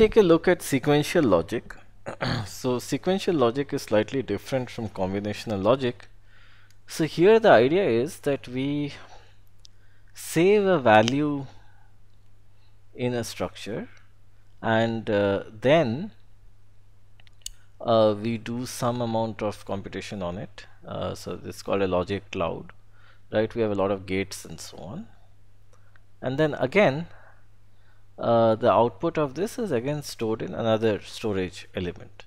take a look at sequential logic. so sequential logic is slightly different from combinational logic. So here the idea is that we save a value in a structure and uh, then uh, we do some amount of computation on it uh, so this is called a logic cloud right we have a lot of gates and so on and then again uh, the output of this is again stored in another storage element.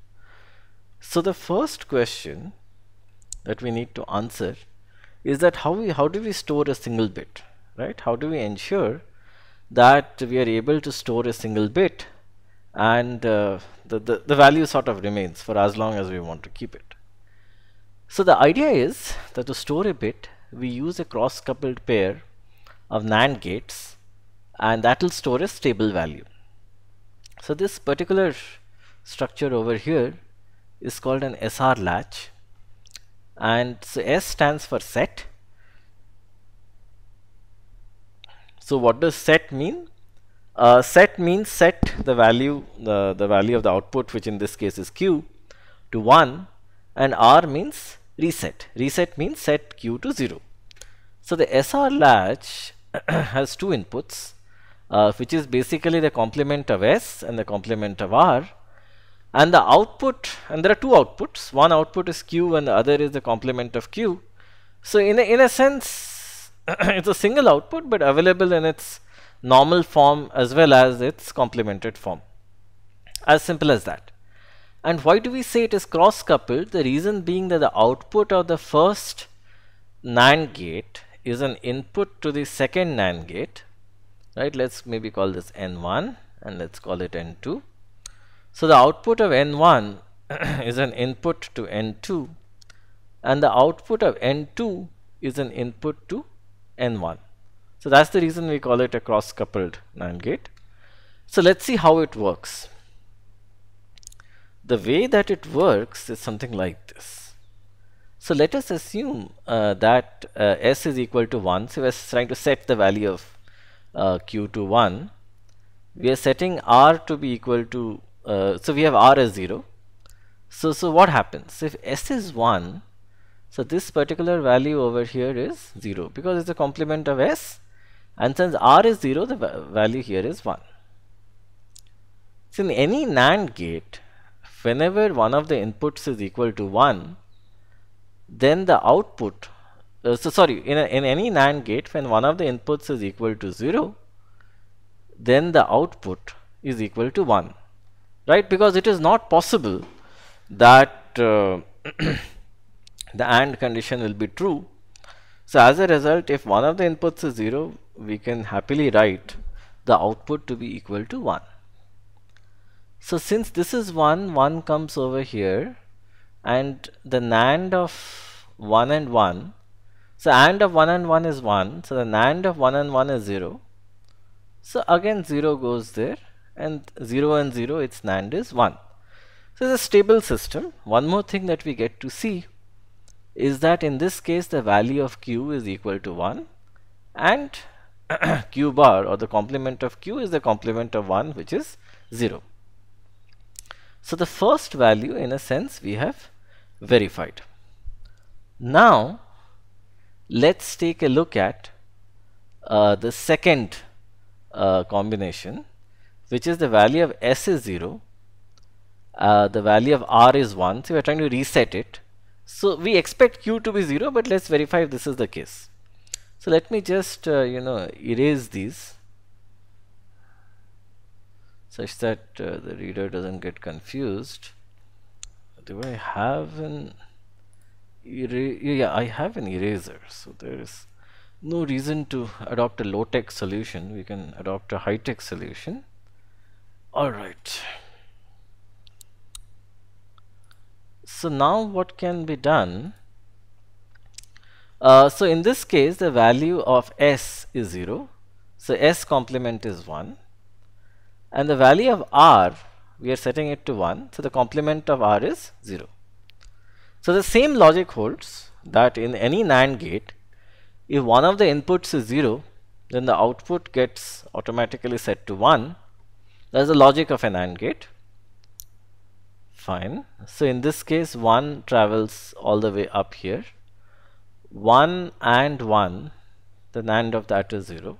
So the first question that we need to answer is that how we how do we store a single bit right how do we ensure that we are able to store a single bit and uh, the, the, the value sort of remains for as long as we want to keep it. So the idea is that to store a bit we use a cross coupled pair of NAND gates and that will store a stable value. So this particular structure over here is called an SR latch and so S stands for set. So what does set mean? Uh, set means set the value the, the value of the output which in this case is Q to 1 and R means reset. Reset means set Q to 0. So the SR latch has two inputs uh, which is basically the complement of S and the complement of R and the output and there are two outputs one output is q and the other is the complement of q so in a, in a sense it's a single output but available in its normal form as well as its complemented form as simple as that and why do we say it is cross coupled the reason being that the output of the first NAND gate is an input to the second NAND gate right let's maybe call this n1 and let's call it n2 so the output of n1 is an input to n2 and the output of n2 is an input to n1 so that's the reason we call it a cross coupled NAND gate so let's see how it works the way that it works is something like this so let us assume uh, that uh, s is equal to 1 so we're trying to set the value of uh, q to 1 we are setting r to be equal to uh, so we have r as 0 so so what happens if s is 1 so this particular value over here is 0 because it's a complement of s and since r is 0 the value here is 1 so in any NAND gate whenever one of the inputs is equal to 1 then the output uh, so sorry in, a, in any NAND gate when one of the inputs is equal to 0 then the output is equal to 1 right because it is not possible that uh, the AND condition will be true so as a result if one of the inputs is 0 we can happily write the output to be equal to 1 so since this is 1 1 comes over here and the NAND of 1 and 1 so AND of 1 and 1 is 1. So the NAND of 1 and 1 is 0. So again 0 goes there and 0 and 0 its NAND is 1. So it's a stable system. One more thing that we get to see is that in this case the value of q is equal to 1 and q bar or the complement of q is the complement of 1 which is 0. So the first value in a sense we have verified. Now Let's take a look at uh, the second uh, combination, which is the value of S is 0, uh, the value of R is 1, so we are trying to reset it. So we expect Q to be 0, but let's verify if this is the case. So let me just, uh, you know, erase these such that uh, the reader doesn't get confused. Do I have an yeah, I have an eraser, so there is no reason to adopt a low-tech solution. We can adopt a high-tech solution. All right. So now what can be done? Uh, so in this case, the value of S is 0. So S complement is 1. And the value of R, we are setting it to 1. So the complement of R is 0. So the same logic holds that in any NAND gate, if one of the inputs is 0, then the output gets automatically set to 1. That's the logic of an NAND gate. Fine. So in this case, 1 travels all the way up here. 1 and 1, the NAND of that is 0.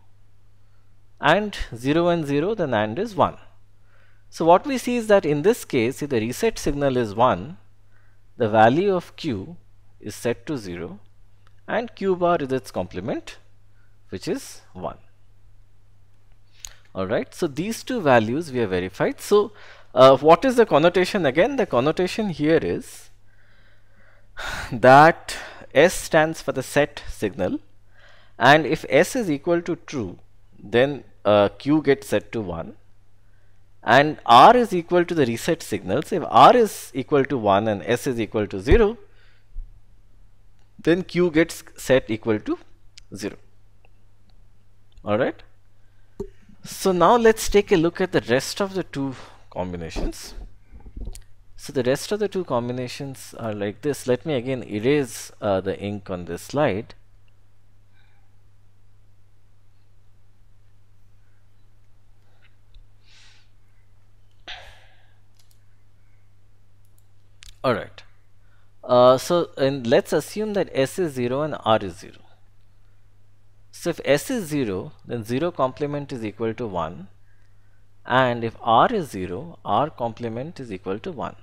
And 0 and 0, the NAND is 1. So what we see is that in this case, if the reset signal is 1, the value of q is set to 0 and q bar is its complement which is 1. Alright, so these two values we have verified. So uh, what is the connotation again? The connotation here is that S stands for the set signal and if S is equal to true then uh, Q gets set to 1 and r is equal to the reset signals if r is equal to 1 and s is equal to 0 then q gets set equal to 0 alright so now let's take a look at the rest of the two combinations so the rest of the two combinations are like this let me again erase uh, the ink on this slide all right uh, so and let's assume that s is 0 and r is 0 so if s is 0 then 0 complement is equal to 1 and if r is 0 r complement is equal to 1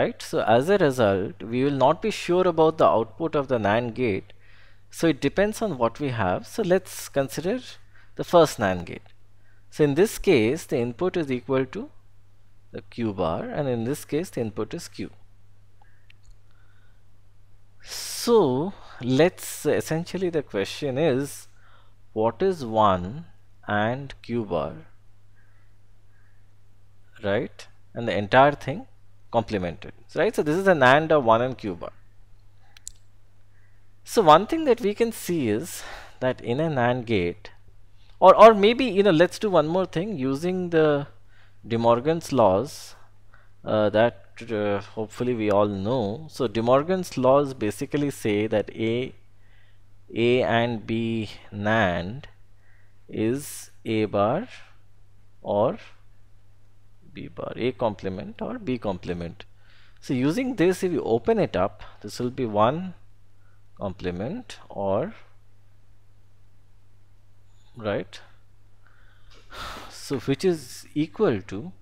right so as a result we will not be sure about the output of the NAND gate so it depends on what we have so let's consider the first NAND gate so in this case the input is equal to the Q bar and in this case the input is Q. So let's essentially the question is what is 1 and Q bar right and the entire thing complemented right so this is an and of 1 and Q bar. So one thing that we can see is that in an AND gate or, or maybe you know let's do one more thing using the De Morgan's laws uh, that uh, hopefully we all know. So De Morgan's laws basically say that A, A and B NAND is A bar or B bar, A complement or B complement. So using this, if you open it up, this will be one complement or right. So which is equal to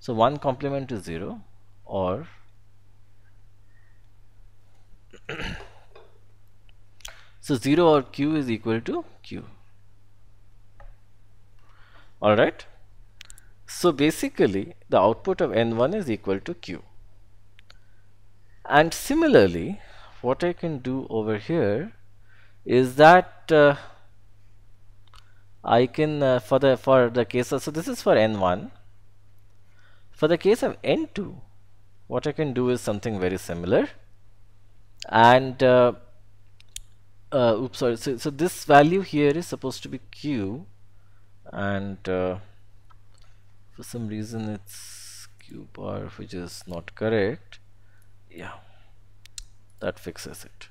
so 1 complement to 0 or so 0 or q is equal to q alright so basically the output of n1 is equal to q and similarly what I can do over here is that uh, I can uh, for the for the case of, so this is for n1 for the case of n2 what I can do is something very similar and uh, uh, oops sorry so, so, this value here is supposed to be q and uh, for some reason it's q bar which is not correct yeah that fixes it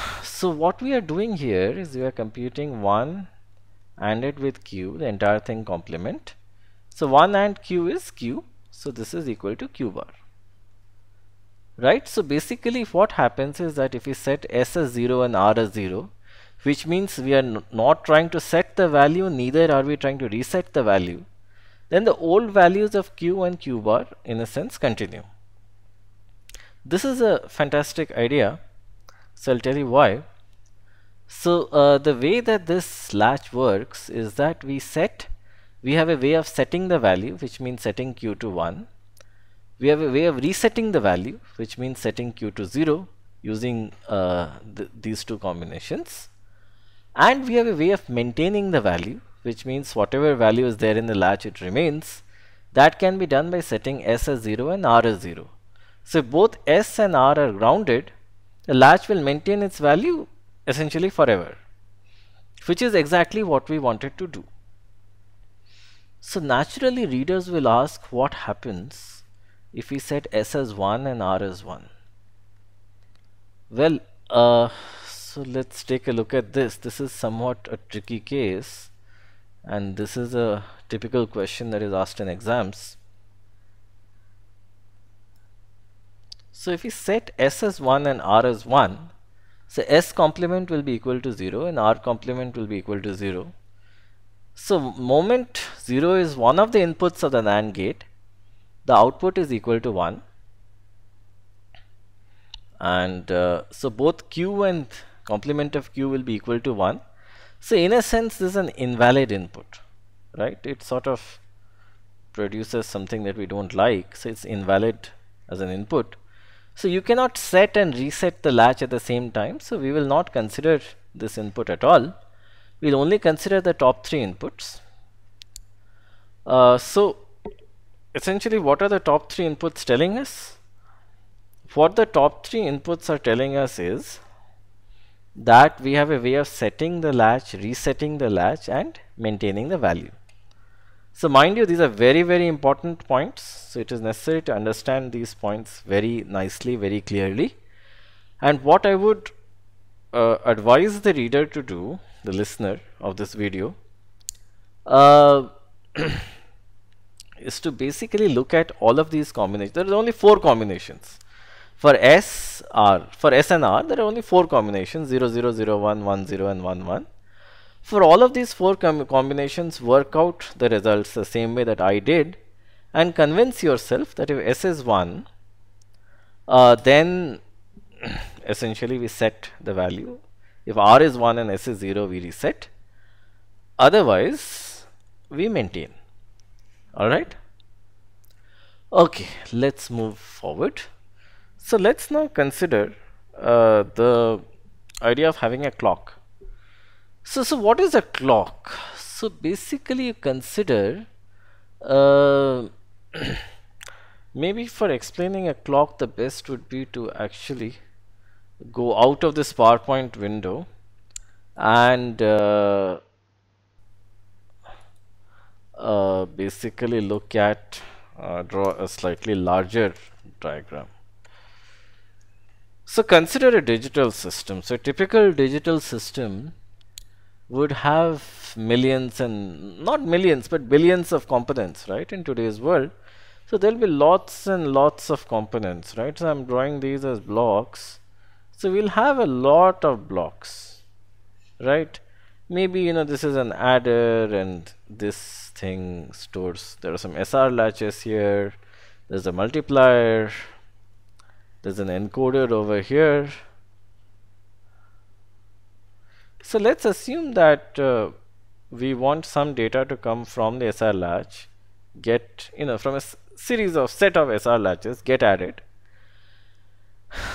so what we are doing here is we are computing 1 and it with q the entire thing complement so 1 and q is q so this is equal to q bar right so basically what happens is that if we set s as 0 and r as 0 which means we are not trying to set the value neither are we trying to reset the value then the old values of q and q bar in a sense continue this is a fantastic idea so I'll tell you why. So uh, the way that this latch works is that we set, we have a way of setting the value, which means setting q to 1. We have a way of resetting the value, which means setting q to 0 using uh, th these two combinations. And we have a way of maintaining the value, which means whatever value is there in the latch, it remains. That can be done by setting s as 0 and r as 0. So both s and r are grounded, the latch will maintain its value essentially forever, which is exactly what we wanted to do. So naturally readers will ask what happens if we set S as 1 and R as 1. Well, uh, so let's take a look at this. This is somewhat a tricky case and this is a typical question that is asked in exams. So if we set S as 1 and R as 1, so S complement will be equal to 0 and R complement will be equal to 0. So moment 0 is one of the inputs of the NAND gate, the output is equal to 1 and uh, so both Q and complement of Q will be equal to 1. So in a sense this is an invalid input, right? It sort of produces something that we don't like, so it's invalid as an input. So you cannot set and reset the latch at the same time. So we will not consider this input at all. We'll only consider the top three inputs. Uh, so essentially what are the top three inputs telling us? What the top three inputs are telling us is that we have a way of setting the latch, resetting the latch and maintaining the value. So mind you, these are very, very important points. So it is necessary to understand these points very nicely, very clearly. And what I would uh, advise the reader to do, the listener of this video, uh, is to basically look at all of these combinations. There are only four combinations. For S, R, for S and R, there are only four combinations, 0, 0, 0, 1, 1, 0 and 1, 1 for all of these four com combinations work out the results the same way that I did and convince yourself that if S is 1 uh, then essentially we set the value if R is 1 and S is 0 we reset otherwise we maintain alright okay let's move forward so let's now consider uh, the idea of having a clock so, so what is a clock? So basically you consider uh, maybe for explaining a clock the best would be to actually go out of this PowerPoint window and uh, uh, basically look at uh, draw a slightly larger diagram. So consider a digital system. So a typical digital system would have millions and not millions but billions of components right in today's world so there'll be lots and lots of components right so I'm drawing these as blocks so we'll have a lot of blocks right maybe you know this is an adder and this thing stores there are some SR latches here there's a multiplier there's an encoder over here so let's assume that uh, we want some data to come from the SR latch, get, you know, from a series of set of SR latches get added.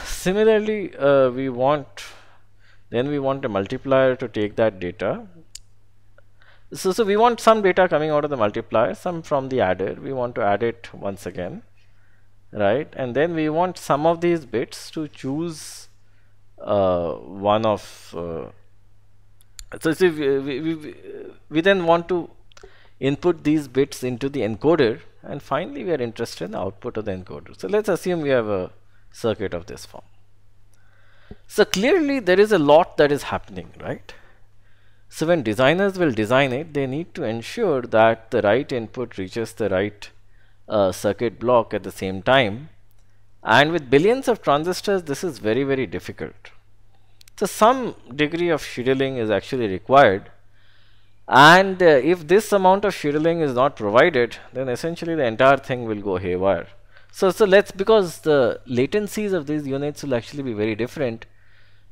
Similarly, uh, we want, then we want a multiplier to take that data. So, so we want some data coming out of the multiplier, some from the adder, we want to add it once again, right? And then we want some of these bits to choose uh, one of uh, so see, we, we, we then want to input these bits into the encoder and finally we are interested in the output of the encoder. So let's assume we have a circuit of this form. So clearly there is a lot that is happening, right? So when designers will design it, they need to ensure that the right input reaches the right uh, circuit block at the same time. And with billions of transistors, this is very, very difficult. So some degree of scheduling is actually required and uh, if this amount of scheduling is not provided then essentially the entire thing will go haywire. So, so let's because the latencies of these units will actually be very different.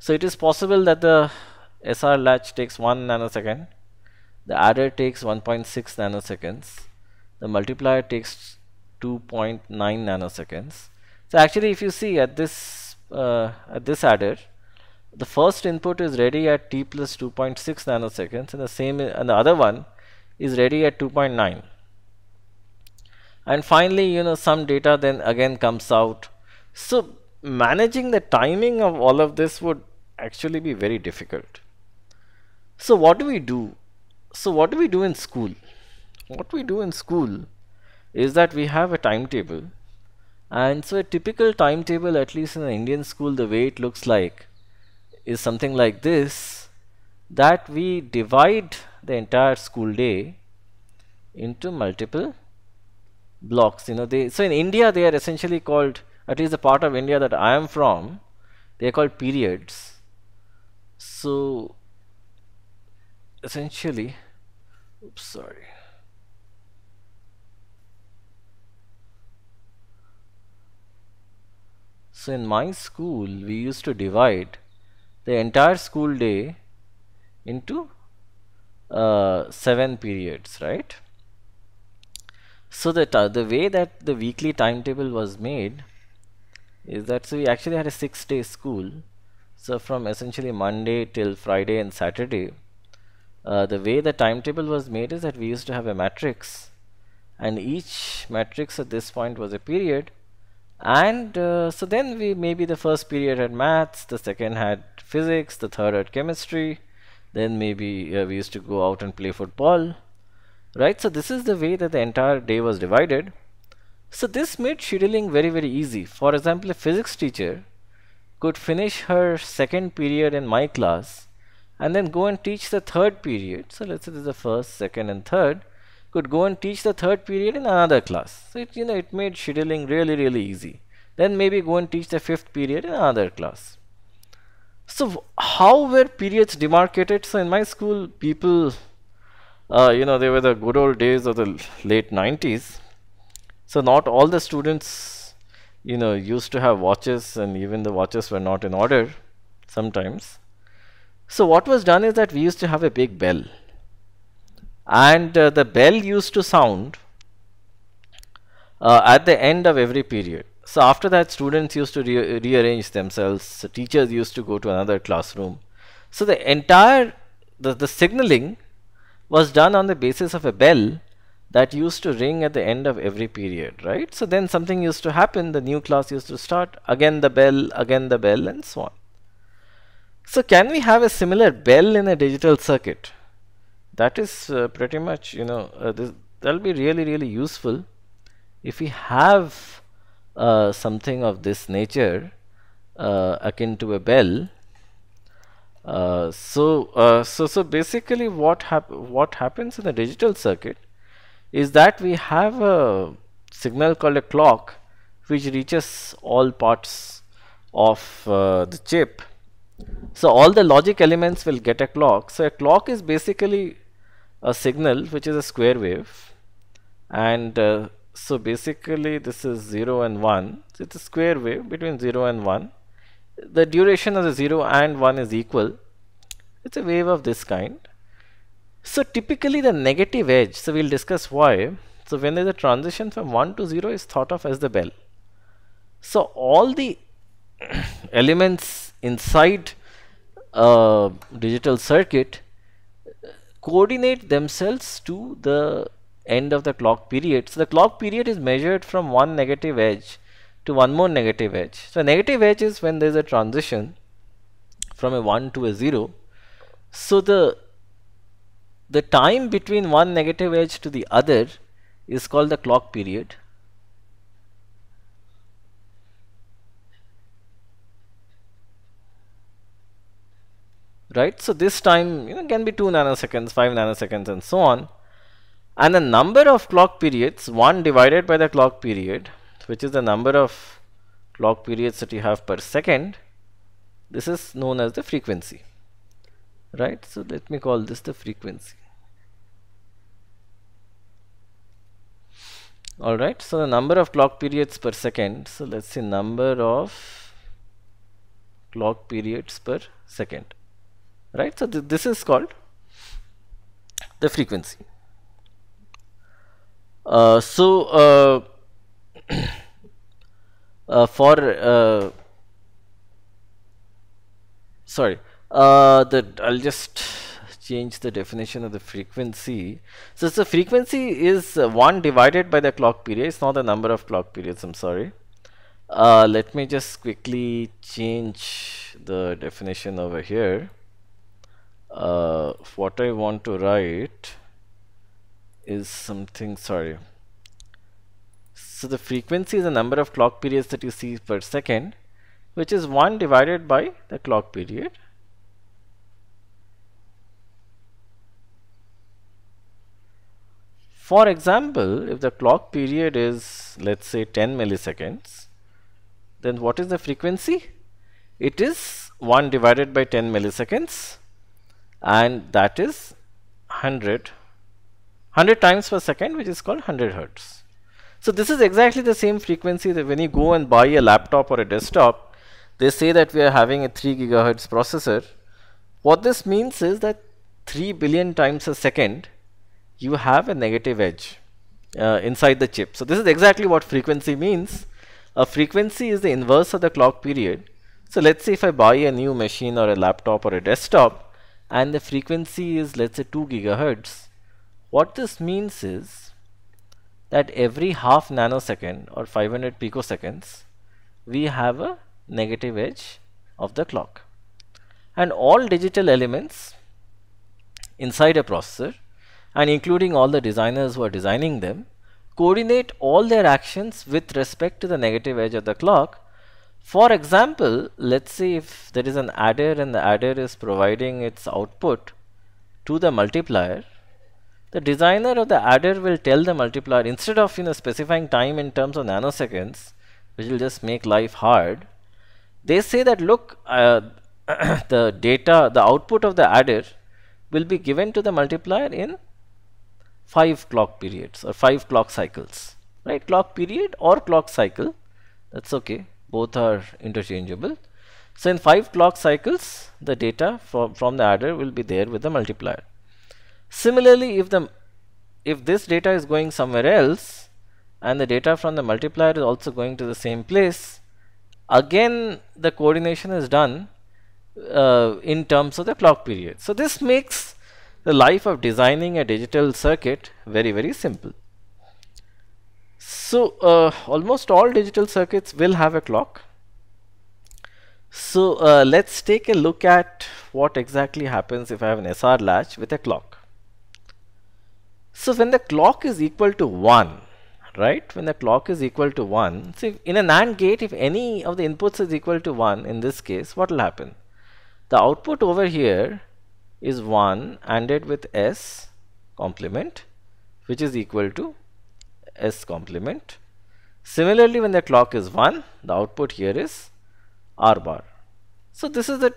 So it is possible that the SR latch takes 1 nanosecond, the adder takes 1.6 nanoseconds, the multiplier takes 2.9 nanoseconds. So actually if you see at this uh, at this adder the first input is ready at t plus 2.6 nanoseconds and the same and the other one is ready at 2.9 and finally you know some data then again comes out so managing the timing of all of this would actually be very difficult so what do we do so what do we do in school what we do in school is that we have a timetable and so a typical timetable at least in an indian school the way it looks like is something like this that we divide the entire school day into multiple blocks you know they so in India they are essentially called at least the part of India that I am from they are called periods so essentially oops sorry so in my school we used to divide the entire school day into uh, seven periods right so that uh, the way that the weekly timetable was made is that so we actually had a six day school so from essentially Monday till Friday and Saturday uh, the way the timetable was made is that we used to have a matrix and each matrix at this point was a period and uh, so then we maybe the first period had maths the second had physics, the third at chemistry. Then maybe uh, we used to go out and play football. Right, so this is the way that the entire day was divided. So this made scheduling very, very easy. For example, a physics teacher could finish her second period in my class and then go and teach the third period. So let's say this is the first, second and third could go and teach the third period in another class. So it, you know, it made scheduling really, really easy. Then maybe go and teach the fifth period in another class. So how were periods demarcated? So in my school, people, uh, you know, they were the good old days of the late 90s. So not all the students, you know, used to have watches and even the watches were not in order sometimes. So what was done is that we used to have a big bell and uh, the bell used to sound uh, at the end of every period. So after that, students used to re rearrange themselves. So teachers used to go to another classroom. So the entire the, the signaling was done on the basis of a bell that used to ring at the end of every period, right? So then something used to happen, the new class used to start, again the bell, again the bell, and so on. So can we have a similar bell in a digital circuit? That is uh, pretty much, you know, uh, that'll be really, really useful if we have uh, something of this nature uh, akin to a bell uh, so uh, so so basically what hap what happens in the digital circuit is that we have a signal called a clock which reaches all parts of uh, the chip so all the logic elements will get a clock so a clock is basically a signal which is a square wave and uh, so basically this is 0 and 1 so it's a square wave between 0 and 1 the duration of the 0 and 1 is equal it's a wave of this kind so typically the negative edge so we'll discuss why so when there's a transition from 1 to 0 is thought of as the bell so all the elements inside a digital circuit coordinate themselves to the end of the clock period. So the clock period is measured from one negative edge to one more negative edge. So negative edge is when there is a transition from a 1 to a 0. So the the time between one negative edge to the other is called the clock period. Right, so this time you know, can be 2 nanoseconds, 5 nanoseconds and so on and the number of clock periods 1 divided by the clock period which is the number of clock periods that you have per second this is known as the frequency right so let me call this the frequency alright so the number of clock periods per second so let's say number of clock periods per second right so th this is called the frequency uh, so uh, uh, for uh, sorry the I'll just change the definition of the frequency. So, so frequency is 1 divided by the clock period, it's not the number of clock periods, I'm sorry. Uh, let me just quickly change the definition over here. Uh, what I want to write is something, sorry. So the frequency is the number of clock periods that you see per second, which is 1 divided by the clock period. For example, if the clock period is, let's say, 10 milliseconds, then what is the frequency? It is 1 divided by 10 milliseconds, and that is 100 100 times per second which is called 100 hertz. So this is exactly the same frequency that when you go and buy a laptop or a desktop they say that we are having a 3 gigahertz processor. What this means is that 3 billion times a second you have a negative edge uh, inside the chip. So this is exactly what frequency means. A frequency is the inverse of the clock period. So let's say if I buy a new machine or a laptop or a desktop and the frequency is let's say 2 gigahertz what this means is that every half nanosecond or 500 picoseconds we have a negative edge of the clock and all digital elements inside a processor and including all the designers who are designing them coordinate all their actions with respect to the negative edge of the clock for example let's say if there is an adder and the adder is providing its output to the multiplier the designer of the adder will tell the multiplier instead of you know specifying time in terms of nanoseconds which will just make life hard they say that look uh, the data the output of the adder will be given to the multiplier in 5 clock periods or 5 clock cycles right clock period or clock cycle that's okay both are interchangeable so in 5 clock cycles the data from, from the adder will be there with the multiplier Similarly, if the if this data is going somewhere else and the data from the multiplier is also going to the same place, again the coordination is done uh, in terms of the clock period. So this makes the life of designing a digital circuit very very simple. So uh, almost all digital circuits will have a clock. So uh, let's take a look at what exactly happens if I have an SR latch with a clock. So when the clock is equal to 1, right, when the clock is equal to 1, see in a NAND gate if any of the inputs is equal to 1 in this case, what will happen? The output over here is 1 ANDed with S complement which is equal to S complement. Similarly, when the clock is 1, the output here is R bar. So this is the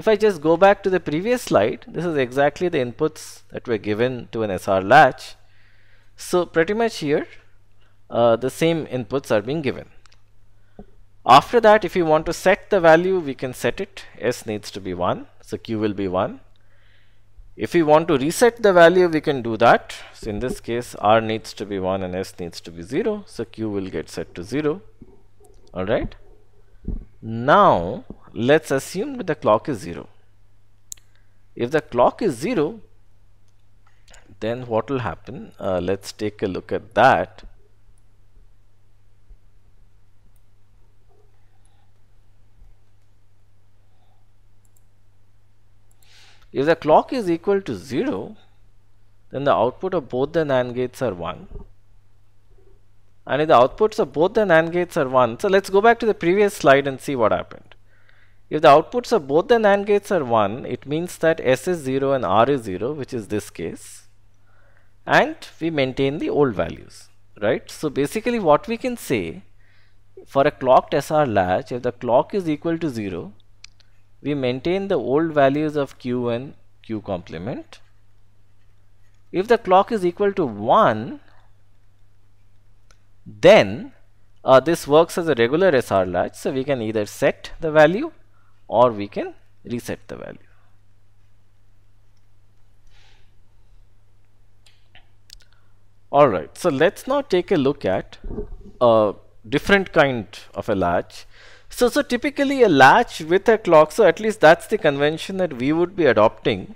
if I just go back to the previous slide, this is exactly the inputs that were given to an SR latch. So pretty much here, uh, the same inputs are being given. After that, if you want to set the value, we can set it. S needs to be 1, so Q will be 1. If we want to reset the value, we can do that. So in this case, R needs to be 1 and S needs to be 0. So Q will get set to 0. All right. Now let's assume that the clock is 0. If the clock is 0 then what will happen? Uh, let's take a look at that. If the clock is equal to 0 then the output of both the NAND gates are 1 and if the outputs of both the NAND gates are 1, so let's go back to the previous slide and see what happened. If the outputs of both the NAND gates are 1, it means that S is 0 and R is 0, which is this case, and we maintain the old values, right? So basically what we can say for a clocked SR latch, if the clock is equal to 0, we maintain the old values of Q and Q complement. If the clock is equal to 1, then uh, this works as a regular SR latch, so we can either set the value or we can reset the value. Alright, so let's now take a look at a different kind of a latch. So, so typically a latch with a clock, so at least that's the convention that we would be adopting,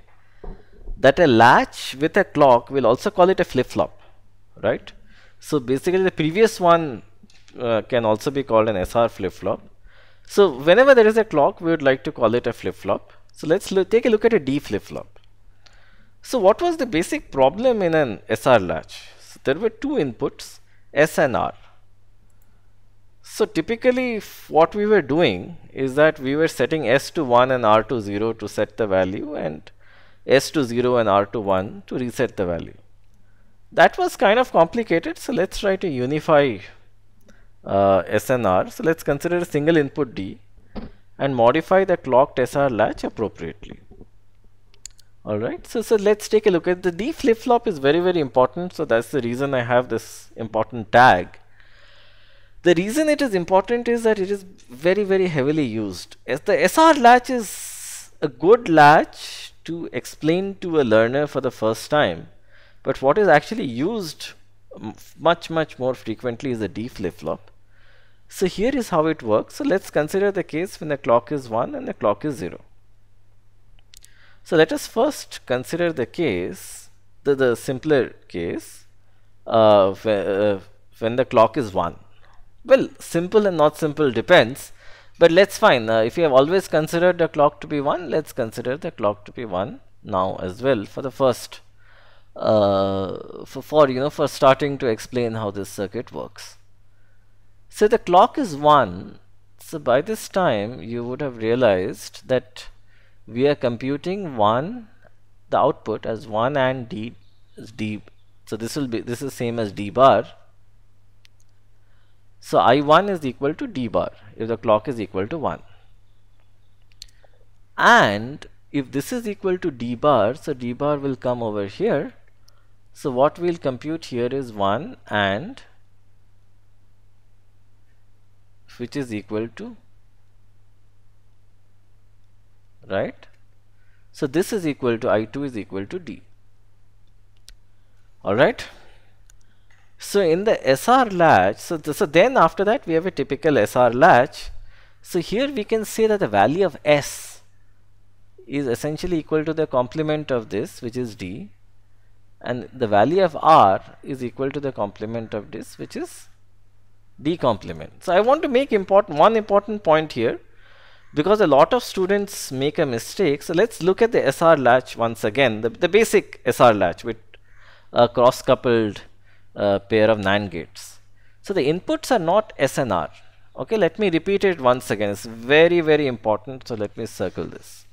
that a latch with a clock, we'll also call it a flip-flop, right? So basically the previous one uh, can also be called an SR flip-flop. So whenever there is a clock, we would like to call it a flip-flop. So let's take a look at a D flip-flop. So what was the basic problem in an SR latch? So there were two inputs, S and R. So typically what we were doing is that we were setting S to 1 and R to 0 to set the value and S to 0 and R to 1 to reset the value that was kind of complicated so let's try to unify uh, SNR so let's consider a single input D and modify the clocked SR latch appropriately alright so, so let's take a look at the D flip-flop is very very important so that's the reason I have this important tag the reason it is important is that it is very very heavily used as the SR latch is a good latch to explain to a learner for the first time but what is actually used much, much more frequently is a D flip-flop. So here is how it works. So let's consider the case when the clock is 1 and the clock is 0. So let us first consider the case, the, the simpler case, uh, uh, when the clock is 1. Well, simple and not simple depends, but let's find. Uh, if you have always considered the clock to be 1, let's consider the clock to be 1 now as well for the first uh, for, for you know for starting to explain how this circuit works. So the clock is 1 so by this time you would have realized that we are computing 1 the output as 1 and d is d so this will be this is same as d bar so i1 is equal to d bar if the clock is equal to 1 and if this is equal to d bar so d bar will come over here so what we'll compute here is 1 and which is equal to right so this is equal to i2 is equal to d alright so in the SR latch so, th so then after that we have a typical SR latch so here we can say that the value of S is essentially equal to the complement of this which is D and the value of r is equal to the complement of this which is d complement. So I want to make important one important point here because a lot of students make a mistake. So let's look at the SR latch once again, the, the basic SR latch with a cross-coupled uh, pair of NAND gates. So the inputs are not S and R. Okay, let me repeat it once again. It's very, very important. So let me circle this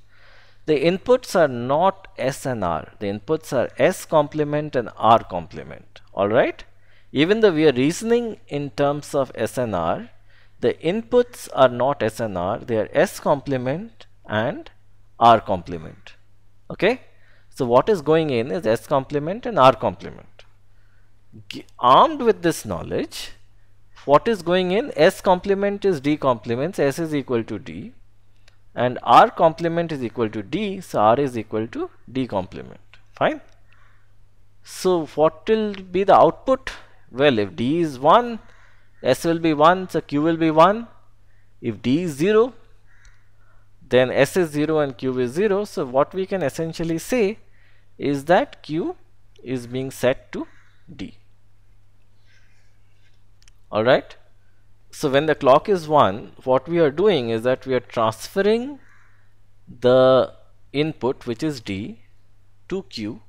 the inputs are not S and R. The inputs are S complement and R complement. All right. Even though we are reasoning in terms of S and R, the inputs are not S and R. They are S complement and R complement. Okay. So what is going in is S complement and R complement. G armed with this knowledge, what is going in? S complement is D complements. S is equal to D and r complement is equal to d so r is equal to d complement fine so what will be the output well if d is 1 s will be 1 so q will be 1 if d is 0 then s is 0 and q is 0 so what we can essentially say is that q is being set to d alright so when the clock is 1, what we are doing is that we are transferring the input which is D to Q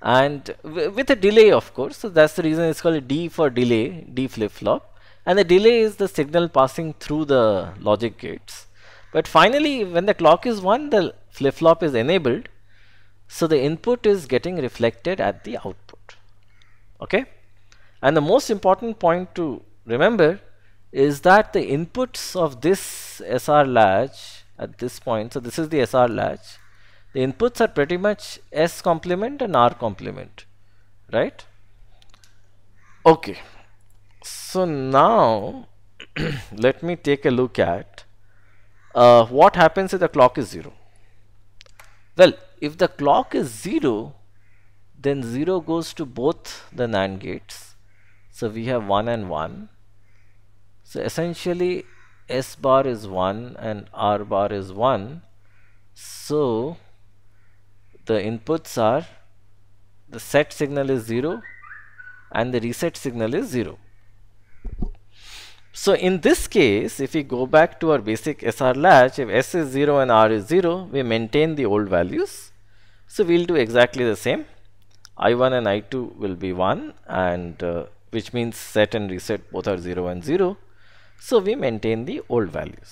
and with a delay of course so that's the reason it's called D for delay D flip-flop and the delay is the signal passing through the logic gates but finally when the clock is 1 the flip-flop is enabled so the input is getting reflected at the output okay and the most important point to remember is that the inputs of this SR latch at this point, so this is the SR latch, the inputs are pretty much S complement and R complement, right? Okay, so now let me take a look at uh, what happens if the clock is 0. Well, if the clock is 0, then 0 goes to both the NAND gates. So we have 1 and 1 so essentially S bar is 1 and R bar is 1. So the inputs are the set signal is 0 and the reset signal is 0. So in this case, if we go back to our basic SR latch, if S is 0 and R is 0, we maintain the old values. So we'll do exactly the same. I1 and I2 will be 1 and uh, which means set and reset both are 0 and 0. So we maintain the old values.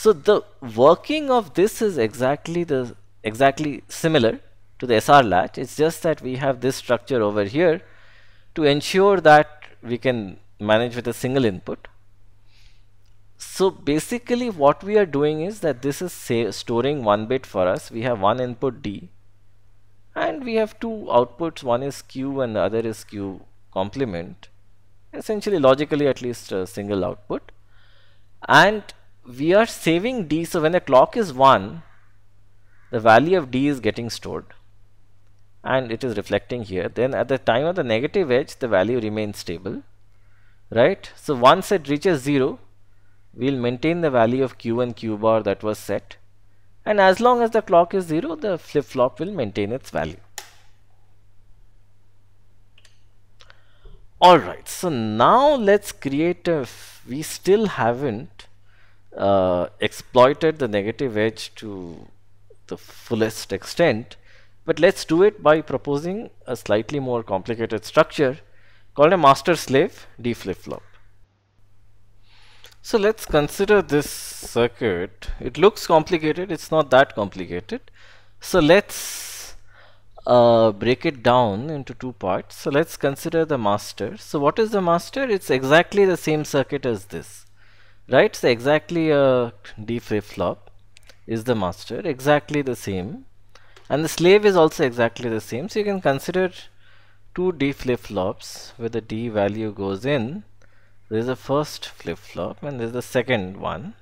So the working of this is exactly the exactly similar to the SR latch. It's just that we have this structure over here to ensure that we can manage with a single input. So basically what we are doing is that this is say, storing one bit for us. We have one input D and we have two outputs. One is Q and the other is Q complement essentially logically at least a uh, single output and we are saving d so when the clock is 1 the value of d is getting stored and it is reflecting here then at the time of the negative edge the value remains stable right so once it reaches 0 we'll maintain the value of q and q bar that was set and as long as the clock is 0 the flip-flop will maintain its value all right so now let's create a we still haven't uh, exploited the negative edge to the fullest extent but let's do it by proposing a slightly more complicated structure called a master slave d flip-flop so let's consider this circuit it looks complicated it's not that complicated so let's uh, break it down into two parts. So let's consider the master. So what is the master? It's exactly the same circuit as this, right? So exactly a D flip-flop is the master, exactly the same. And the slave is also exactly the same. So you can consider two D flip-flops where the D value goes in. There's a first flip-flop and there's the second one.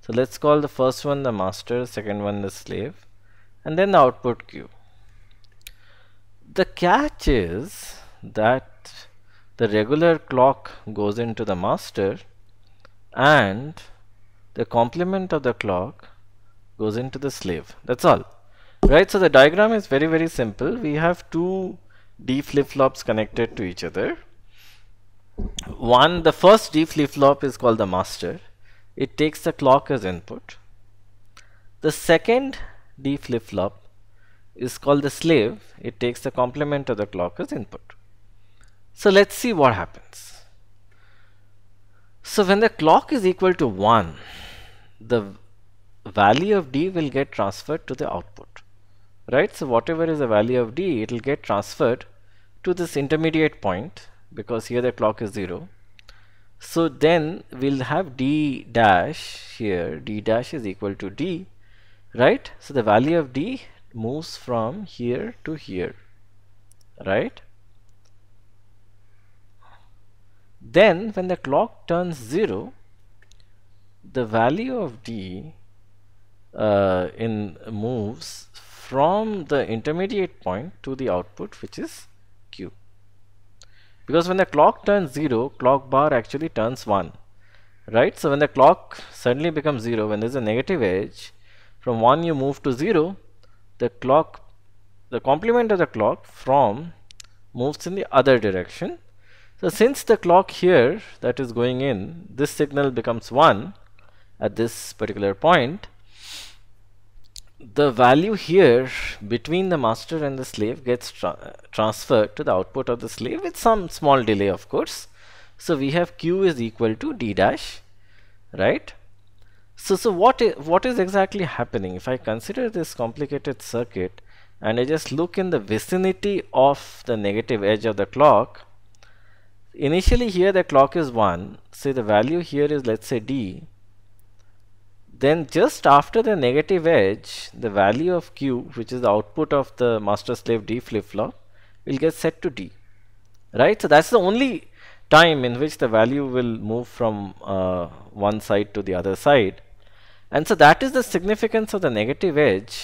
So let's call the first one the master, second one the slave, and then the output queue. The catch is that the regular clock goes into the master and the complement of the clock goes into the slave. That's all. Right, so the diagram is very, very simple. We have two D flip-flops connected to each other. One, the first D flip-flop is called the master. It takes the clock as input. The second D flip-flop is called the slave it takes the complement of the clock as input so let's see what happens so when the clock is equal to 1 the value of d will get transferred to the output right so whatever is the value of d it will get transferred to this intermediate point because here the clock is 0 so then we'll have d dash here d dash is equal to d right so the value of d moves from here to here right then when the clock turns 0 the value of d uh, in moves from the intermediate point to the output which is q because when the clock turns 0 clock bar actually turns 1 right so when the clock suddenly becomes 0 when there's a negative edge from 1 you move to 0 the clock the complement of the clock from moves in the other direction so since the clock here that is going in this signal becomes 1 at this particular point the value here between the master and the slave gets tra transferred to the output of the slave with some small delay of course so we have q is equal to d dash right so, so what, what is exactly happening? If I consider this complicated circuit and I just look in the vicinity of the negative edge of the clock, initially here the clock is 1, say the value here is let's say D, then just after the negative edge, the value of Q, which is the output of the master slave D flip flop, will get set to D, right? So, that's the only time in which the value will move from uh, one side to the other side and so that is the significance of the negative edge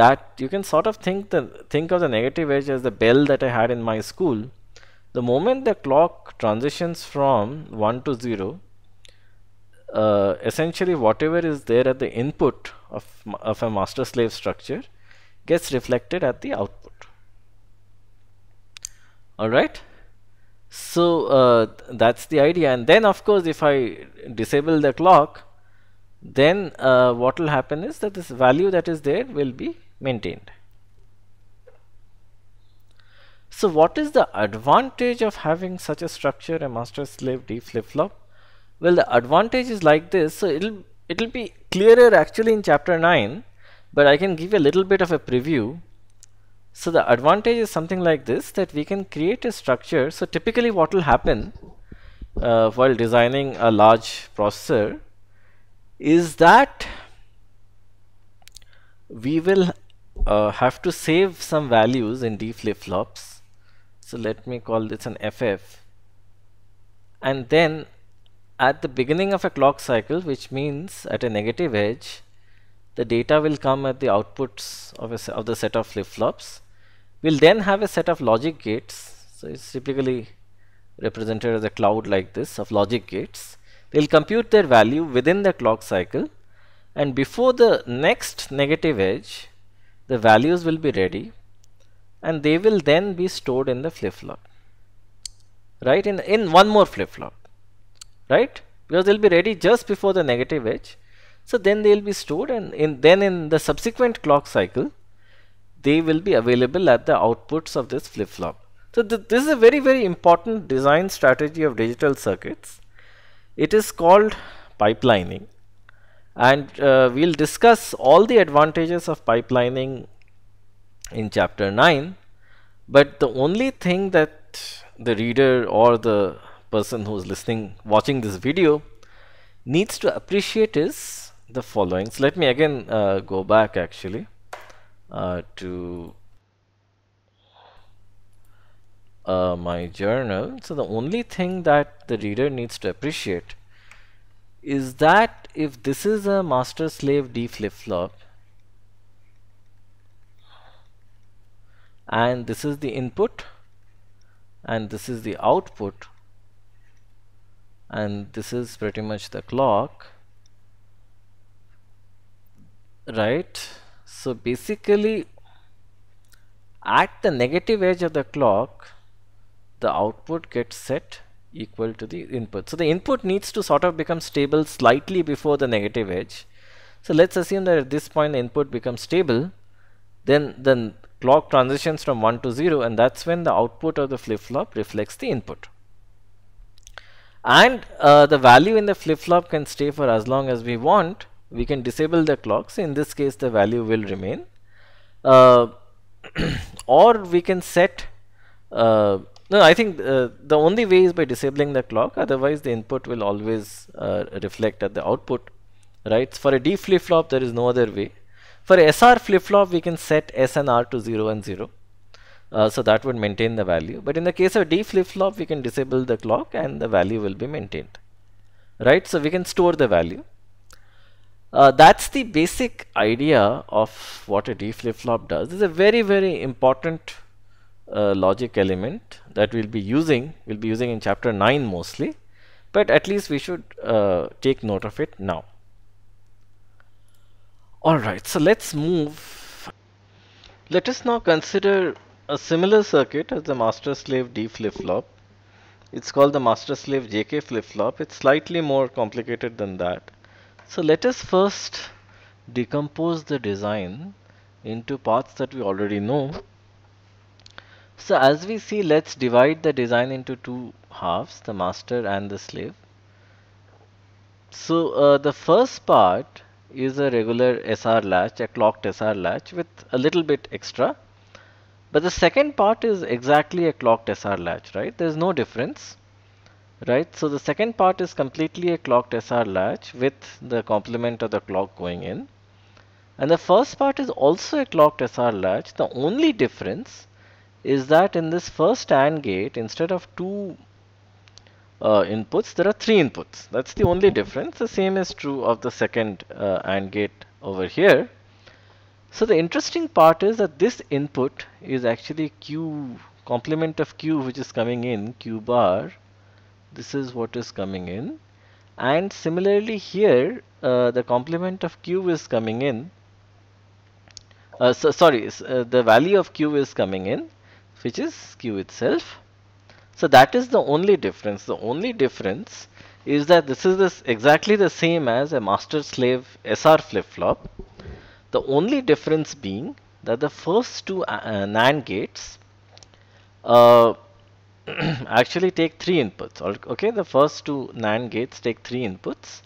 that you can sort of think the think of the negative edge as the bell that I had in my school the moment the clock transitions from 1 to 0 uh, essentially whatever is there at the input of, of a master slave structure gets reflected at the output alright so uh, that's the idea and then of course if I disable the clock then uh, what will happen is that this value that is there will be maintained. So what is the advantage of having such a structure a master slave D flip-flop? Well the advantage is like this so it'll it'll be clearer actually in chapter 9 but I can give a little bit of a preview. So the advantage is something like this that we can create a structure so typically what will happen uh, while designing a large processor is that we will uh, have to save some values in D flip-flops so let me call this an FF and then at the beginning of a clock cycle which means at a negative edge the data will come at the outputs of, a, of the set of flip-flops we'll then have a set of logic gates so it's typically represented as a cloud like this of logic gates they'll compute their value within the clock cycle and before the next negative edge the values will be ready and they will then be stored in the flip-flop right in in one more flip-flop right because they'll be ready just before the negative edge so then they'll be stored and in then in the subsequent clock cycle they will be available at the outputs of this flip-flop so th this is a very very important design strategy of digital circuits it is called pipelining and uh, we'll discuss all the advantages of pipelining in chapter 9 but the only thing that the reader or the person who's listening watching this video needs to appreciate is the following so let me again uh, go back actually uh, to uh, my journal so the only thing that the reader needs to appreciate is that if this is a master slave D flip-flop and this is the input and this is the output and this is pretty much the clock right so basically at the negative edge of the clock the output gets set equal to the input. So the input needs to sort of become stable slightly before the negative edge. So let's assume that at this point the input becomes stable, then the clock transitions from 1 to 0 and that's when the output of the flip-flop reflects the input. And uh, the value in the flip-flop can stay for as long as we want. We can disable the clock, so in this case the value will remain. Uh, or we can set uh, no, I think uh, the only way is by disabling the clock. Otherwise, the input will always uh, reflect at the output, right? For a D flip-flop, there is no other way. For SR flip-flop, we can set S and R to 0 and 0. Uh, so that would maintain the value. But in the case of D flip-flop, we can disable the clock and the value will be maintained, right? So we can store the value. Uh, that's the basic idea of what a D flip-flop does. It's a very, very important uh, logic element that we'll be using, we'll be using in chapter 9 mostly, but at least we should uh, take note of it now. Alright, so let's move. Let us now consider a similar circuit as the master-slave D flip-flop. It's called the master-slave JK flip-flop. It's slightly more complicated than that. So let us first decompose the design into parts that we already know so as we see, let's divide the design into two halves, the master and the slave. So uh, the first part is a regular SR latch, a clocked SR latch with a little bit extra. But the second part is exactly a clocked SR latch, right? There's no difference, right? So the second part is completely a clocked SR latch with the complement of the clock going in. And the first part is also a clocked SR latch. The only difference is that in this first AND gate, instead of two uh, inputs, there are three inputs. That's the only difference. The same is true of the second uh, AND gate over here. So the interesting part is that this input is actually Q complement of Q which is coming in Q bar. This is what is coming in and similarly here uh, the complement of Q is coming in. Uh, so, sorry, uh, the value of Q is coming in which is q itself. So that is the only difference. The only difference is that this is this exactly the same as a master slave SR flip flop. The only difference being that the first two uh, uh NAND gates uh, actually take three inputs. Okay, the first two NAND gates take three inputs.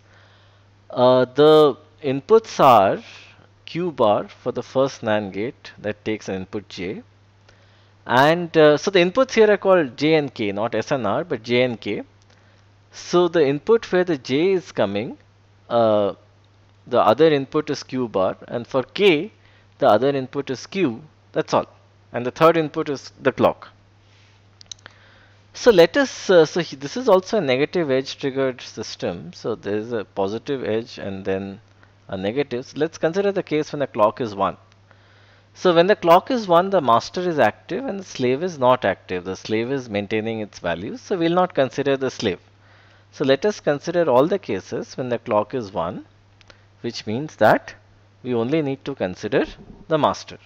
Uh, the inputs are Q bar for the first NAND gate that takes an input J and uh, so the inputs here are called j and k not s and r but j and k so the input where the j is coming uh, the other input is q bar and for k the other input is q that's all and the third input is the clock so let us uh, so this is also a negative edge triggered system so there is a positive edge and then a negative so let's consider the case when the clock is 1 so when the clock is 1, the master is active and the slave is not active. The slave is maintaining its values, so we'll not consider the slave. So let us consider all the cases when the clock is 1, which means that we only need to consider the master.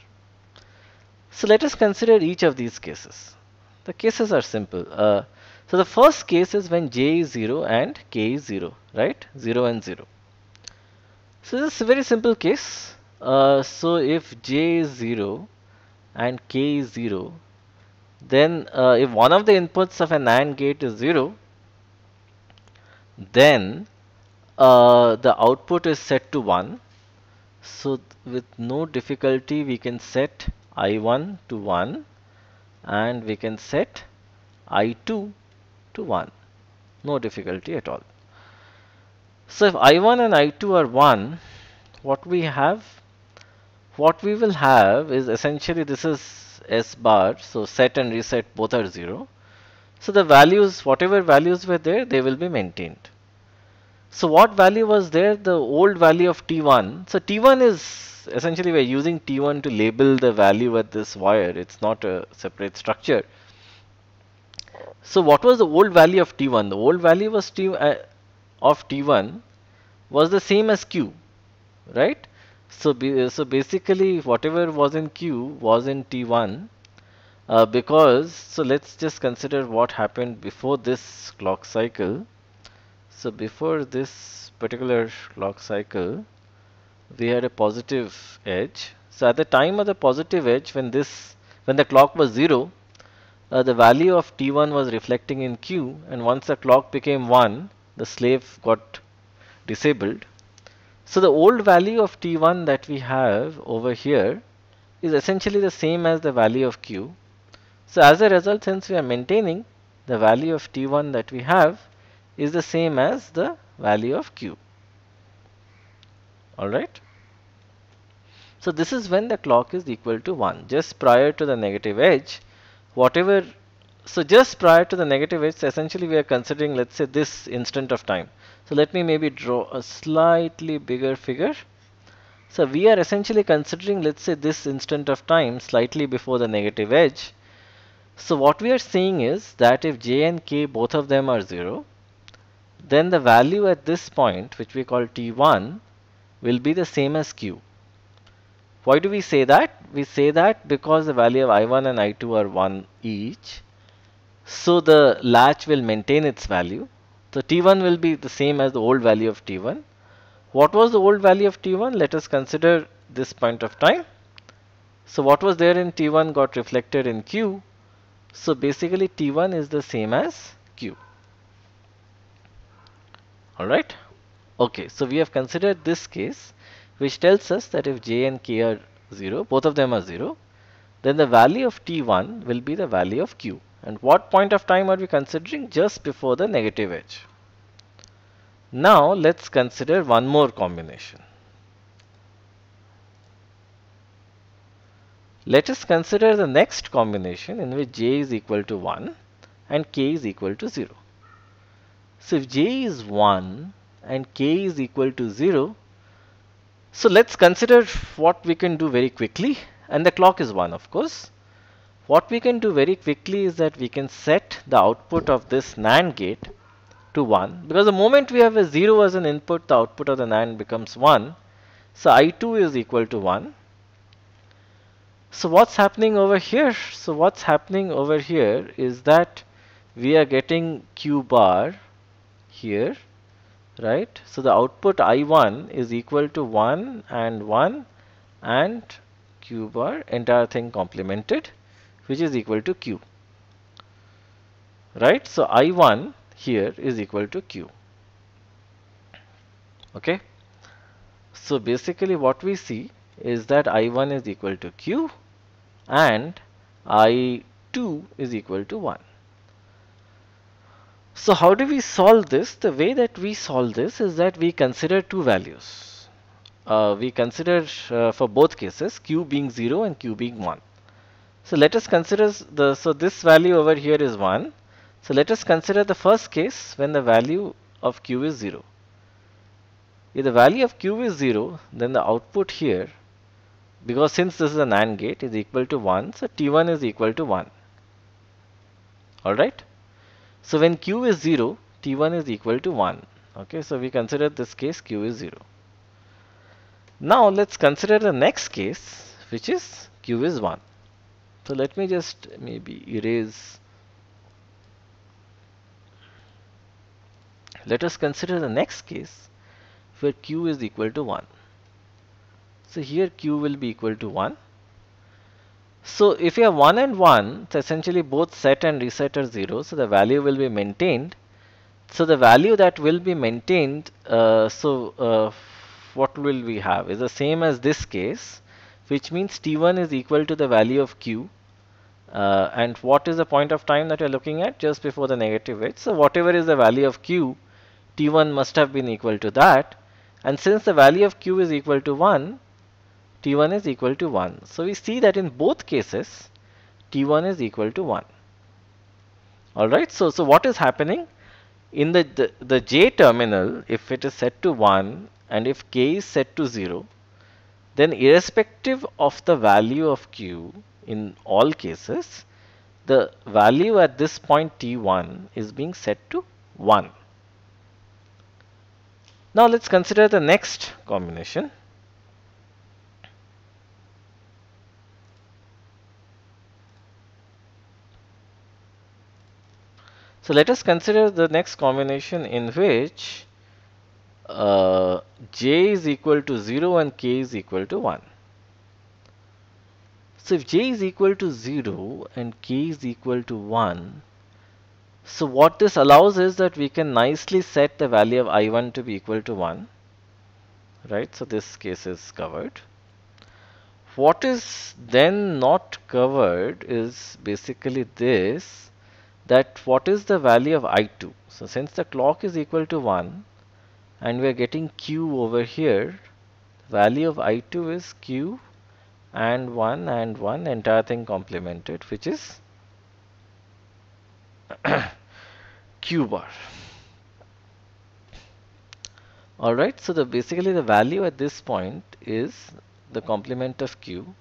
So let us consider each of these cases. The cases are simple. Uh, so the first case is when j is 0 and k is 0, right? 0 and 0. So this is a very simple case. Uh, so if j is 0 and k is 0, then uh, if one of the inputs of an AND gate is 0, then uh, the output is set to 1. So with no difficulty we can set I1 to 1 and we can set I2 to 1. No difficulty at all. So if I1 and I2 are 1, what we have what we will have is essentially this is S bar. So set and reset both are 0. So the values, whatever values were there, they will be maintained. So what value was there? The old value of T1. So T1 is essentially we're using T1 to label the value at this wire. It's not a separate structure. So what was the old value of T1? The old value was T uh, of T1 was the same as Q, right? So, be, so basically whatever was in Q was in T1 uh, because so let's just consider what happened before this clock cycle. So before this particular clock cycle we had a positive edge. So at the time of the positive edge when this when the clock was 0 uh, the value of T1 was reflecting in Q and once the clock became 1 the slave got disabled so the old value of t1 that we have over here is essentially the same as the value of q. So as a result, since we are maintaining the value of t1 that we have is the same as the value of q. Alright. So this is when the clock is equal to 1, just prior to the negative edge, whatever, so just prior to the negative edge, essentially we are considering let's say this instant of time. So let me maybe draw a slightly bigger figure. So we are essentially considering let's say this instant of time slightly before the negative edge. So what we are seeing is that if j and k both of them are 0 then the value at this point which we call t1 will be the same as q. Why do we say that? We say that because the value of i1 and i2 are 1 each. So the latch will maintain its value so T1 will be the same as the old value of T1. What was the old value of T1? Let us consider this point of time. So what was there in T1 got reflected in Q. So basically T1 is the same as Q. Alright. Okay, so we have considered this case which tells us that if J and K are 0, both of them are 0, then the value of T1 will be the value of Q and what point of time are we considering just before the negative edge now let's consider one more combination let us consider the next combination in which j is equal to 1 and k is equal to 0 so if j is 1 and k is equal to 0 so let's consider what we can do very quickly and the clock is 1 of course what we can do very quickly is that we can set the output of this NAND gate to 1 because the moment we have a 0 as an input the output of the NAND becomes 1. So I2 is equal to 1. So what's happening over here? So what's happening over here is that we are getting Q bar here right. So the output I1 is equal to 1 and 1 and Q bar entire thing complemented which is equal to Q. Right? So, I1 here is equal to Q. Okay? So, basically what we see is that I1 is equal to Q and I2 is equal to 1. So how do we solve this? The way that we solve this is that we consider two values. Uh, we consider uh, for both cases q being 0 and q being 1. So let us consider the, so this value over here is 1. So let us consider the first case when the value of q is 0. If the value of q is 0, then the output here, because since this is a NAND gate, is equal to 1, so T1 is equal to 1. Alright? So when q is 0, T1 is equal to 1. Okay, so we consider this case q is 0. Now let's consider the next case, which is q is 1 so let me just maybe erase let us consider the next case where q is equal to 1 so here q will be equal to 1 so if you have 1 and 1 so essentially both set and reset are 0 so the value will be maintained so the value that will be maintained uh, so uh, what will we have is the same as this case which means t1 is equal to the value of q uh, and what is the point of time that you're looking at just before the negative edge so whatever is the value of q t1 must have been equal to that and since the value of q is equal to 1 t1 is equal to 1 so we see that in both cases t1 is equal to 1 all right so so what is happening in the, the the j terminal if it is set to 1 and if k is set to 0 then irrespective of the value of q in all cases the value at this point t1 is being set to 1. Now let's consider the next combination. So let us consider the next combination in which uh, j is equal to 0 and k is equal to 1. So if j is equal to 0 and k is equal to 1, so what this allows is that we can nicely set the value of i1 to be equal to 1, right? So this case is covered. What is then not covered is basically this, that what is the value of i2? So since the clock is equal to 1 and we are getting q over here, value of i2 is q and 1 and 1 entire thing complemented which is q bar alright so the basically the value at this point is the complement of q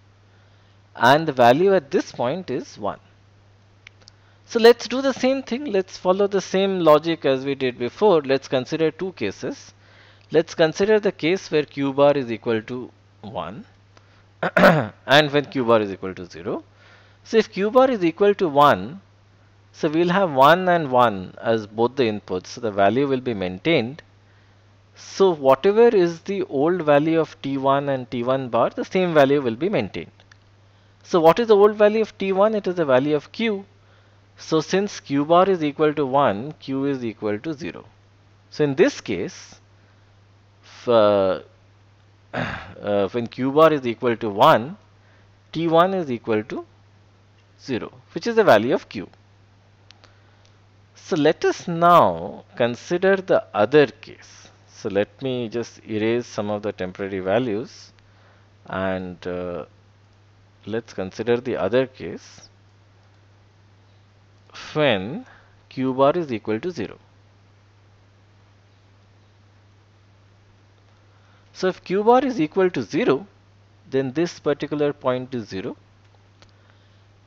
and the value at this point is 1 so let's do the same thing let's follow the same logic as we did before let's consider two cases let's consider the case where q bar is equal to 1 and when q bar is equal to 0. So if q bar is equal to 1, so we'll have 1 and 1 as both the inputs, so the value will be maintained. So whatever is the old value of t1 and t1 bar, the same value will be maintained. So what is the old value of t1? It is the value of q. So since q bar is equal to 1, q is equal to 0. So in this case, uh, when q bar is equal to 1 t1 is equal to 0 which is the value of q. So let us now consider the other case. So let me just erase some of the temporary values and uh, let's consider the other case when q bar is equal to 0. So if q bar is equal to 0 then this particular point is 0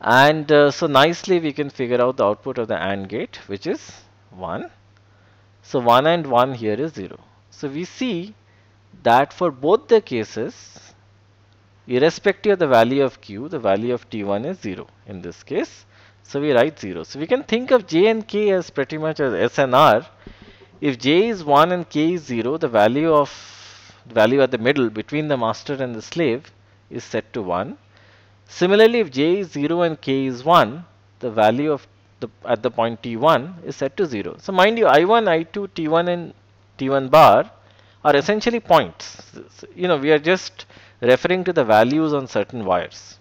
and uh, so nicely we can figure out the output of the AND gate which is 1. So 1 and 1 here is 0. So we see that for both the cases irrespective of the value of q the value of t1 is 0 in this case. So we write 0. So we can think of j and k as pretty much as s and r. If j is 1 and k is 0 the value of the value at the middle between the master and the slave is set to 1. Similarly, if j is 0 and k is 1, the value of the at the point t1 is set to 0. So mind you, i1, i2, t1 and t1 bar are essentially points. You know, we are just referring to the values on certain wires.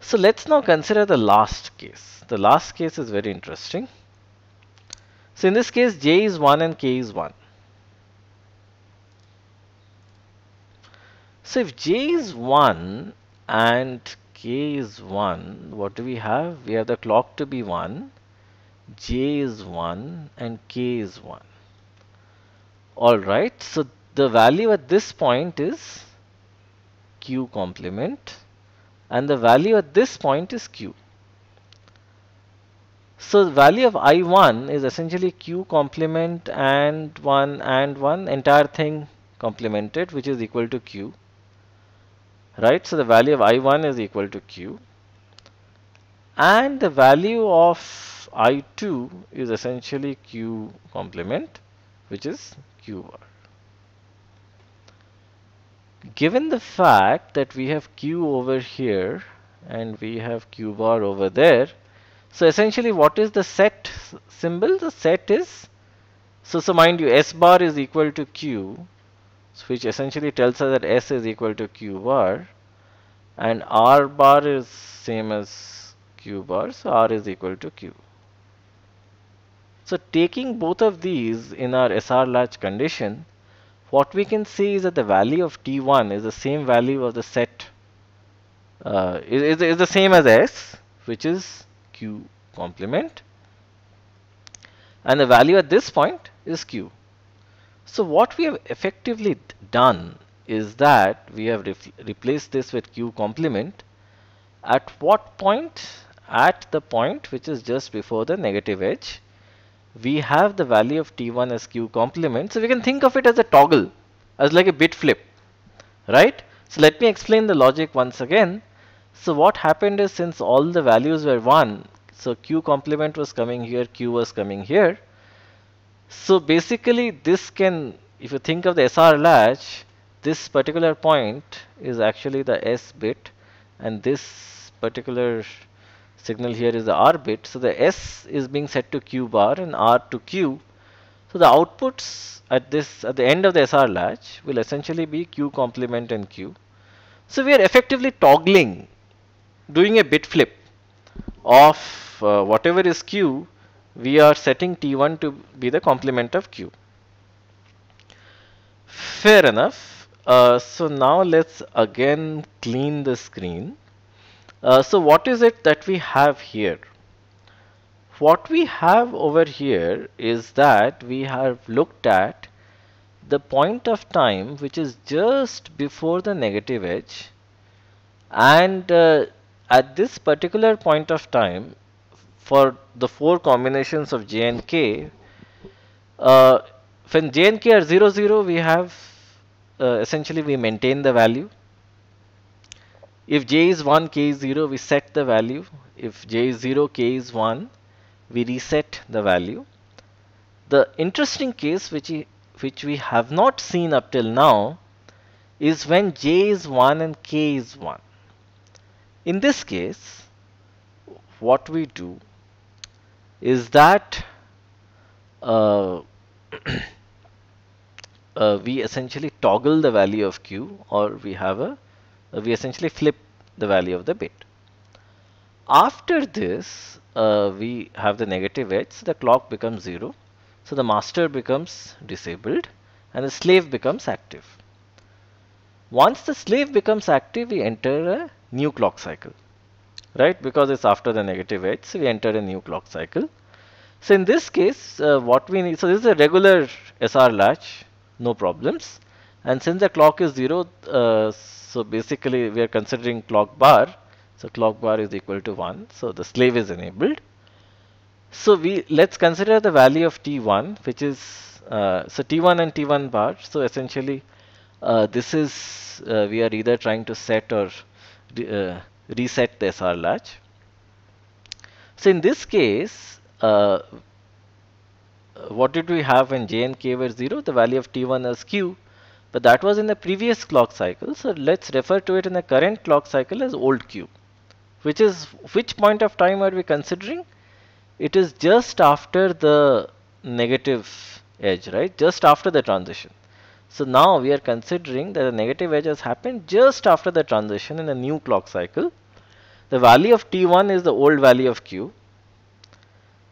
So let's now consider the last case. The last case is very interesting. So in this case, j is 1 and k is 1. So if j is 1 and k is 1, what do we have? We have the clock to be 1, j is 1 and k is 1. Alright, so the value at this point is q complement and the value at this point is q. So the value of I1 is essentially Q complement and 1 and 1 entire thing complemented which is equal to Q right so the value of i1 is equal to q and the value of i2 is essentially q complement which is q bar given the fact that we have q over here and we have q bar over there so essentially what is the set symbol the set is so so mind you s bar is equal to q which essentially tells us that S is equal to Q bar and R bar is same as Q bar, so R is equal to Q. So taking both of these in our SR latch condition, what we can see is that the value of T1 is the same value of the set, uh, is, is the same as S, which is Q complement, and the value at this point is Q. So what we have effectively done is that we have replaced this with q complement at what point? At the point which is just before the negative edge we have the value of t1 as q complement so we can think of it as a toggle as like a bit flip right so let me explain the logic once again so what happened is since all the values were 1 so q complement was coming here q was coming here so basically this can, if you think of the SR latch, this particular point is actually the S bit and this particular signal here is the R bit. So the S is being set to Q bar and R to Q. So the outputs at this at the end of the SR latch will essentially be Q complement and Q. So we are effectively toggling, doing a bit flip of uh, whatever is Q we are setting T1 to be the complement of Q. Fair enough. Uh, so now let's again clean the screen. Uh, so what is it that we have here? What we have over here is that we have looked at the point of time which is just before the negative edge and uh, at this particular point of time for the four combinations of j and k, uh, when j and k are 0 0 we have uh, essentially we maintain the value if j is 1 k is 0 we set the value if j is 0 k is 1 we reset the value the interesting case which which we have not seen up till now is when j is 1 and k is 1 in this case what we do is that uh, uh, we essentially toggle the value of q or we have a uh, we essentially flip the value of the bit. After this uh, we have the negative edge so the clock becomes 0 so the master becomes disabled and the slave becomes active. Once the slave becomes active we enter a new clock cycle right because it's after the negative edge so we enter a new clock cycle so in this case uh, what we need so this is a regular SR latch no problems and since the clock is 0 uh, so basically we are considering clock bar so clock bar is equal to 1 so the slave is enabled so we let's consider the value of T1 which is uh, so T1 and T1 bar so essentially uh, this is uh, we are either trying to set or uh, reset the SR latch. So in this case, uh, what did we have when j and k were 0? The value of t1 is q, but that was in the previous clock cycle. So let's refer to it in the current clock cycle as old q, which is which point of time are we considering? It is just after the negative edge, right? Just after the transition. So now we are considering that the negative edge has happened just after the transition in a new clock cycle. The value of T1 is the old value of Q.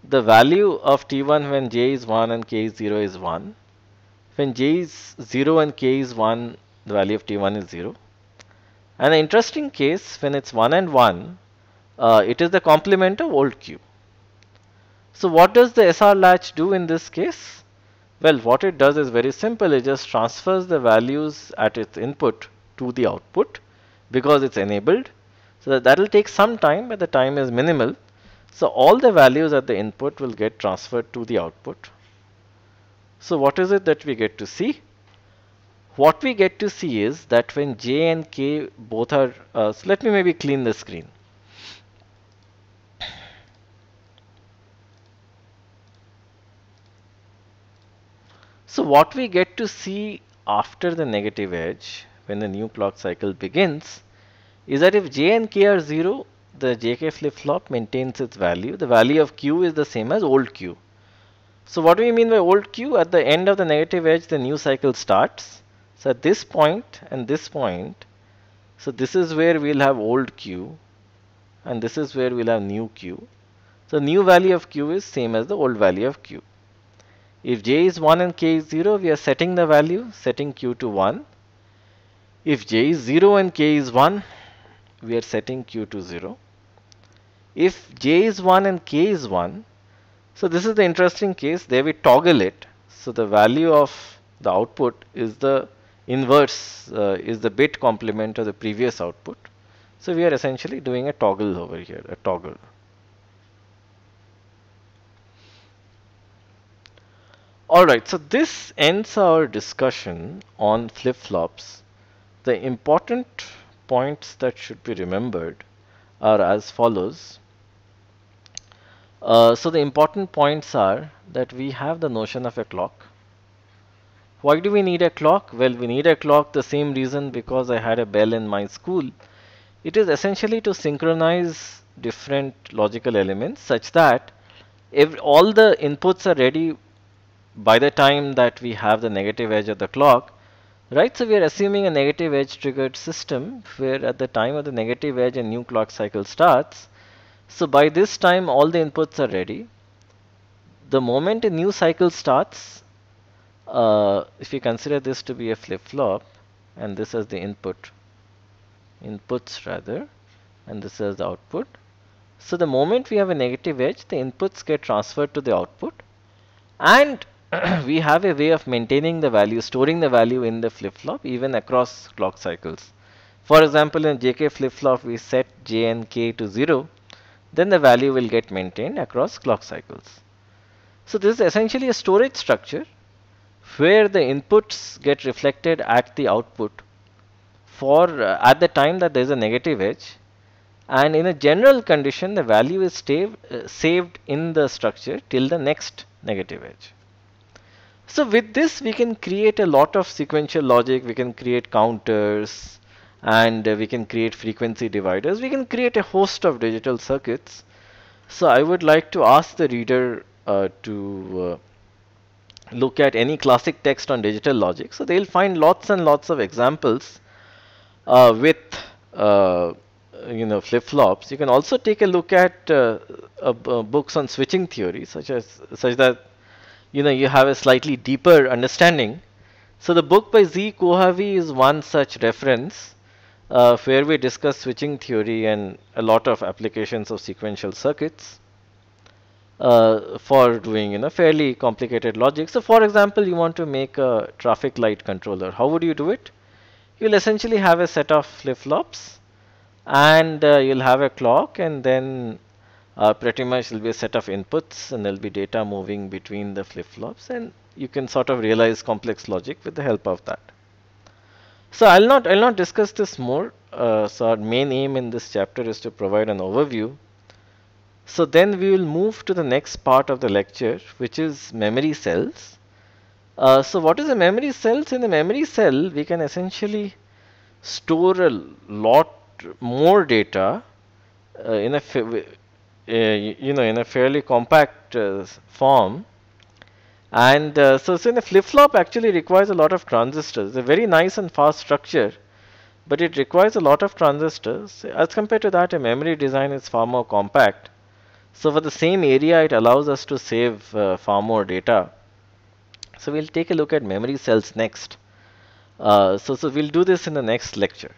The value of T1 when J is 1 and K is 0 is 1. When J is 0 and K is 1, the value of T1 is 0. An interesting case when it's 1 and 1, uh, it is the complement of old Q. So what does the SR latch do in this case? Well, what it does is very simple. It just transfers the values at its input to the output because it's enabled. So that will take some time, but the time is minimal. So all the values at the input will get transferred to the output. So what is it that we get to see? What we get to see is that when j and k both are, uh, so let me maybe clean the screen. So what we get to see after the negative edge when the new clock cycle begins is that if j and k are 0 the jk flip-flop maintains its value the value of q is the same as old q. So what do we mean by old q at the end of the negative edge the new cycle starts so at this point and this point so this is where we'll have old q and this is where we'll have new q. So new value of q is same as the old value of q. If j is 1 and k is 0, we are setting the value, setting q to 1. If j is 0 and k is 1, we are setting q to 0. If j is 1 and k is 1, so this is the interesting case, there we toggle it. So the value of the output is the inverse, uh, is the bit complement of the previous output. So we are essentially doing a toggle over here, a toggle. Alright, so this ends our discussion on flip-flops. The important points that should be remembered are as follows. Uh, so the important points are that we have the notion of a clock. Why do we need a clock? Well, we need a clock the same reason because I had a bell in my school. It is essentially to synchronize different logical elements such that if all the inputs are ready by the time that we have the negative edge of the clock, right? So we are assuming a negative edge triggered system where at the time of the negative edge a new clock cycle starts. So by this time all the inputs are ready. The moment a new cycle starts, uh, if you consider this to be a flip-flop and this is the input, inputs rather, and this is the output. So the moment we have a negative edge, the inputs get transferred to the output and we have a way of maintaining the value, storing the value in the flip-flop even across clock cycles. For example, in JK flip-flop, we set J and K to 0, then the value will get maintained across clock cycles. So this is essentially a storage structure where the inputs get reflected at the output for uh, at the time that there is a negative edge and in a general condition the value is uh, saved in the structure till the next negative edge. So with this we can create a lot of sequential logic, we can create counters and uh, we can create frequency dividers, we can create a host of digital circuits. So I would like to ask the reader uh, to uh, look at any classic text on digital logic. So they'll find lots and lots of examples uh, with uh, you know flip-flops. You can also take a look at uh, books on switching theory such as such that you know you have a slightly deeper understanding. So the book by Z Kohavi is one such reference uh, where we discuss switching theory and a lot of applications of sequential circuits uh, for doing you know fairly complicated logic. So for example, you want to make a traffic light controller. How would you do it? You'll essentially have a set of flip-flops and uh, you'll have a clock and then uh, pretty much there will be a set of inputs and there will be data moving between the flip-flops and you can sort of realize complex logic with the help of that. So I'll not I'll not discuss this more. Uh, so our main aim in this chapter is to provide an overview. So then we will move to the next part of the lecture, which is memory cells. Uh, so what is a memory cell? in a memory cell, we can essentially store a lot more data uh, in a you know in a fairly compact uh, form and uh, so, so in a flip-flop actually requires a lot of transistors. It's a very nice and fast structure, but it requires a lot of transistors. As compared to that, a memory design is far more compact. So for the same area, it allows us to save uh, far more data. So we'll take a look at memory cells next. Uh, so, so we'll do this in the next lecture.